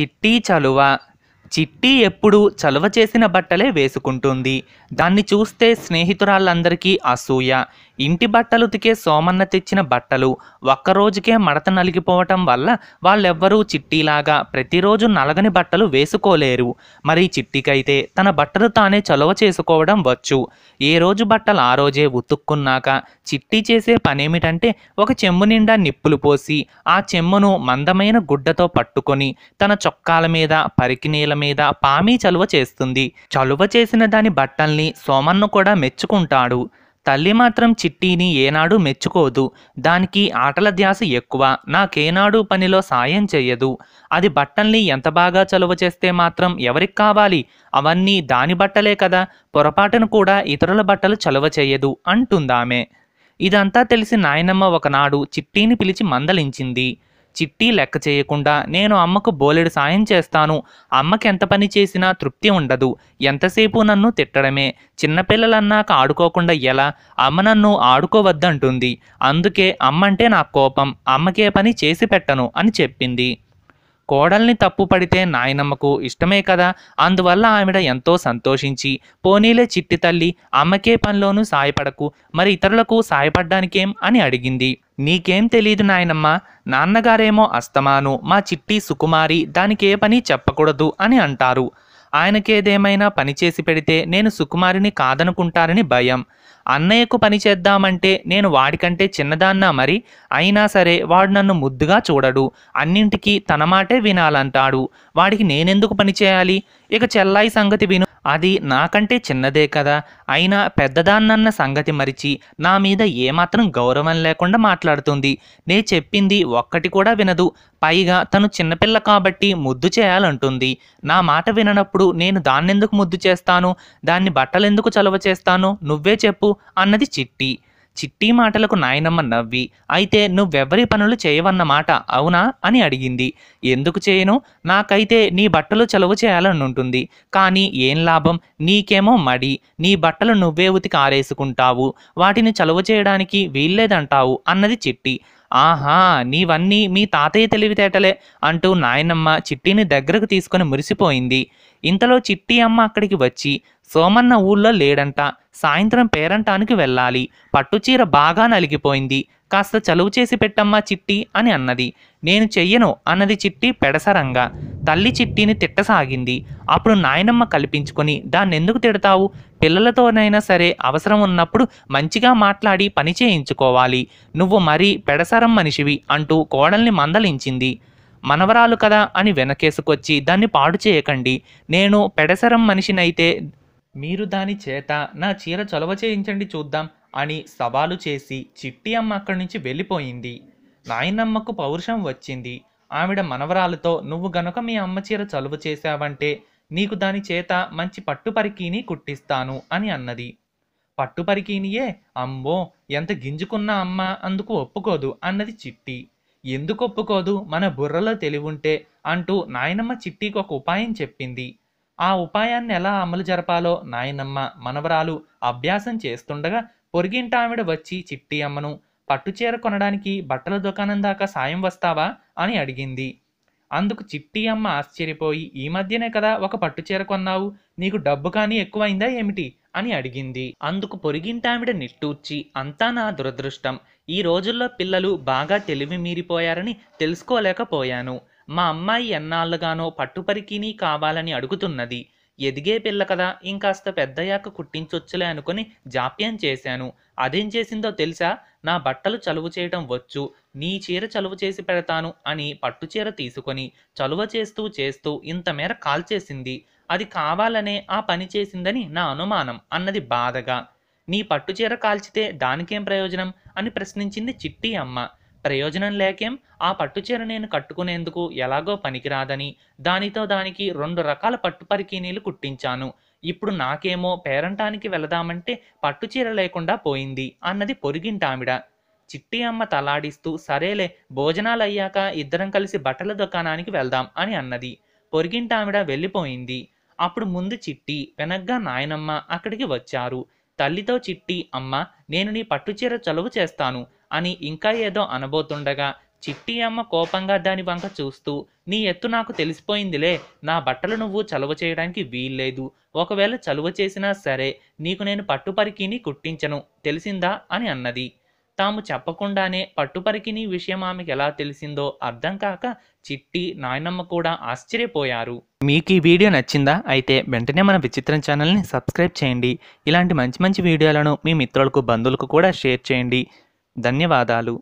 చిట్టి చలువ చిట్టి ఎప్పుడు చలువ చేసిన బట్టలే వేసుకుంటుంది దాన్ని చూస్తే స్నేహితురాళ్ళందరికీ అసూయ ఇంటి బట్టలు ఉతికే సోమన్న తెచ్చిన బట్టలు ఒక్కరోజుకే మడత నలిగిపోవటం వల్ల వాళ్ళెవ్వరూ చిట్టిలాగా ప్రతిరోజు నలగని బట్టలు వేసుకోలేరు మరి చిట్టికైతే తన బట్టలు తానే చలవ చేసుకోవడం వచ్చు ఏ రోజు బట్టలు ఆ రోజే ఉతుక్కున్నాక చిట్టి చేసే పనేమిటంటే ఒక చెమ్ము నిండా నిప్పులు పోసి ఆ చెమ్మును మందమైన గుడ్డతో పట్టుకొని తన చొక్కాల మీద పరికినీల మీద పామీ చలువ చేస్తుంది చలువ చేసిన దాని బట్టల్ని సోమన్ను కూడా మెచ్చుకుంటాడు తల్లి మాత్రం చిట్టీని ఏనాడు మెచ్చుకోదు దానికి ఆటల ధ్యాస ఎక్కువ నాకేనాడు పనిలో సాయం చేయదు అది బట్టల్ని ఎంత బాగా చలువ చేస్తే మాత్రం ఎవరికి కావాలి అవన్నీ దాని బట్టలే కదా పొరపాటును కూడా ఇతరుల బట్టలు చలువ చేయదు అంటుందామె ఇదంతా తెలిసి నాయనమ్మ ఒకనాడు చిట్టీని పిలిచి మందలించింది చిట్టి లెక్క చేయకుండా నేను అమ్మకు బోలెడు సాయం చేస్తాను అమ్మకి ఎంత పని చేసినా తృప్తి ఉండదు ఎంతసేపు నన్ను తిట్టడమే చిన్నపిల్లలన్నాక ఆడుకోకుండా ఎలా అమ్మ నన్ను ఆడుకోవద్దంటుంది అందుకే అమ్మంటే నా కోపం అమ్మకే పని చేసి పెట్టను అని చెప్పింది కోడల్ని తప్పు పడితే నాయనమ్మకు ఇష్టమే కదా అందువల్ల ఆవిడ ఎంతో సంతోషించి పోనీలే చిట్టి తల్లి అమ్మకే పనిలోనూ సాయపడకు మరి ఇతరులకు సాయపడ్డానికేం అని అడిగింది నీకేం తెలీదు నాయనమ్మా నాన్నగారేమో అస్తమాను మా చిట్టి సుకుమారి దానికి ఏ పని చెప్పకూడదు అని అంటారు ఆయనకేదేమైనా పనిచేసి పెడితే నేను సుకుమారిని కాదనుకుంటారని భయం అన్నయ్యకు పని చేద్దామంటే నేను వాడికంటే చిన్నదాన్నా మరి అయినా సరే వాడు నన్ను ముద్దుగా చూడడు అన్నింటికీ తన మాటే వినాలంటాడు వాడికి నేనెందుకు పని చేయాలి ఇక చెల్లాయి సంగతి విను అది నాకంటే చిన్నదే కదా అయినా పెద్దదాన్నన్న సంగతి మరిచి నా మీద ఏమాత్రం గౌరవం లేకుండా మాట్లాడుతుంది నే చెప్పింది ఒక్కటి కూడా వినదు పైగా తను చిన్నపిల్ల కాబట్టి ముద్దు చేయాలంటుంది నా మాట విననప్పుడు నేను దాన్నెందుకు ముద్దు చేస్తాను దాన్ని బట్టలెందుకు చలవ చేస్తాను నువ్వే చెప్పు అన్నది చిట్టి చిట్టి మాటలకు నాయనమ్మ నవ్వి అయితే నువ్వెవ్వరి పనులు చేయవన్నమాట అవునా అని అడిగింది ఎందుకు చేయను నాకైతే నీ బట్టలు చలువ చేయాలనుంటుంది కానీ ఏం లాభం నీకేమో మడి నీ బట్టలు నువ్వే ఉతికి ఆరేసుకుంటావు వాటిని చలువ చేయడానికి వీల్లేదంటావు అన్నది చిట్టి ఆహా నీవన్నీ మీ తాతయ్య తెలివితేటలే అంటూ నాయనమ్మ చిట్టిని దగ్గరకు తీసుకుని మురిసిపోయింది ఇంతలో చిట్టి అమ్మ అక్కడికి వచ్చి సోమన్న ఊళ్ళో లేడంట సాయంత్రం పేరంటానికి వెళ్ళాలి పట్టుచీర బాగా నలిగిపోయింది కాస్త చలువు చేసి పెట్టమ్మా చిట్టి అని అన్నది నేను చెయ్యను అన్నది చిట్టి పెడసరంగా తల్లి చిట్టిని తిట్టసాగింది అప్పుడు నాయనమ్మ కల్పించుకొని ఎందుకు తిడతావు పిల్లలతోనైనా సరే అవసరం ఉన్నప్పుడు మంచిగా మాట్లాడి పని చేయించుకోవాలి నువ్వు మరీ పెడసరం మనిషివి అంటూ కోడల్ని మందలించింది మనవరాలు కదా అని వెనకేసుకొచ్చి దాన్ని పాడు చేయకండి నేను పెడసరం మనిషినైతే మీరు దాని చేత నా చీర చొలవ చేయించండి చూద్దాం అని సవాలు చేసి చిట్టి అమ్మ అక్కడి నుంచి వెళ్ళిపోయింది నాయనమ్మకు పౌరుషం వచ్చింది ఆవిడ మనవరాలతో నువ్వు గనుక మీ అమ్మ చీర చలువ చేశావంటే నీకు దాని చేత మంచి పట్టుపరికీని కుట్టిస్తాను అని అన్నది పట్టుపరికీనియే అమ్మో ఎంత గింజుకున్న అమ్మ అందుకు ఒప్పుకోదు అన్నది చిట్టి ఎందుకు ఒప్పుకోదు మన బుర్రలో తెలివుంటే అంటూ నాయనమ్మ చిట్టికి ఒక ఉపాయం చెప్పింది ఆ ఉపాయాన్ని ఎలా అమలు జరపాలో నాయనమ్మ మనవరాలు అభ్యాసం చేస్తుండగా పొరిగింటామిడ వచ్చి చిట్టి అమ్మను పట్టుచీర కొనడానికి బట్టల దుకాణం దాకా సాయం వస్తావా అని అడిగింది అందుకు చిట్టి అమ్మ ఆశ్చర్యపోయి ఈ మధ్యనే కదా ఒక పట్టుచీర కొన్నావు నీకు డబ్బు కానీ ఎక్కువైందా ఏమిటి అని అడిగింది అందుకు పొరిగింటామిడ నిట్టూర్చి అంతా నా దురదృష్టం ఈ రోజుల్లో పిల్లలు బాగా తెలివి మీరిపోయారని తెలుసుకోలేకపోయాను మా అమ్మాయి ఎన్నాళ్ళుగానో పట్టుపరికిని కావాలని అడుగుతున్నది ఎదిగే పిల్ల కదా ఇంకాస్త పెద్దయ్యాక కుట్టించొచ్చులే అనుకుని జాప్యం చేశాను అదేం చేసిందో తెలుసా నా బట్టలు చలువ చేయడం వచ్చు నీ చీర చలువ చేసి పెడతాను అని పట్టు చీర తీసుకొని చలువ చేస్తూ చేస్తూ ఇంతమేర కాల్చేసింది అది కావాలనే ఆ పని చేసిందని నా అనుమానం అన్నది బాధగా నీ పట్టు చీర కాల్చితే దానికేం ప్రయోజనం అని ప్రశ్నించింది చిట్టి అమ్మ ప్రయోజనం లేకేం ఆ పట్టుచీర నేను కట్టుకునేందుకు ఎలాగో పనికిరాదని దానితో దానికి రెండు రకాల పట్టు పరికీనీలు కుట్టించాను ఇప్పుడు నాకేమో పేరంటానికి వెళదామంటే పట్టుచీర లేకుండా పోయింది అన్నది పొరిగింటామిడ చిట్టి అమ్మ తలాడిస్తూ సరేలే భోజనాలు అయ్యాక ఇద్దరం కలిసి బట్టల దుకాణానికి వెళ్దాం అని అన్నది పొరిగింటామిడ వెళ్ళిపోయింది అప్పుడు ముందు చిట్టి వెనగ్గా నాయనమ్మ అక్కడికి వచ్చారు తల్లితో చిట్టి అమ్మ నేను నీ పట్టుచీర చలువు చేస్తాను అని ఇంకా ఏదో అనబోతుండగా చిట్టి అమ్మ కోపంగా దాని వంక చూస్తూ నీ ఎత్తు నాకు తెలిసిపోయిందిలే నా బట్టలు నువ్వు చలువ చేయడానికి వీల్లేదు ఒకవేళ చలువ చేసినా సరే నీకు నేను పట్టుపరికిని కుట్టించను తెలిసిందా అని అన్నది తాము చెప్పకుండానే పట్టుపరికిని విషయం ఆమెకు ఎలా తెలిసిందో అర్థం కాక చిట్టి నాయనమ్మ కూడా ఆశ్చర్యపోయారు మీకు ఈ వీడియో నచ్చిందా అయితే వెంటనే మన విచిత్రం ఛానల్ని సబ్స్క్రైబ్ చేయండి ఇలాంటి మంచి మంచి వీడియోలను మీ మిత్రులకు బంధువులకు కూడా షేర్ చేయండి ధన్యవాదాలు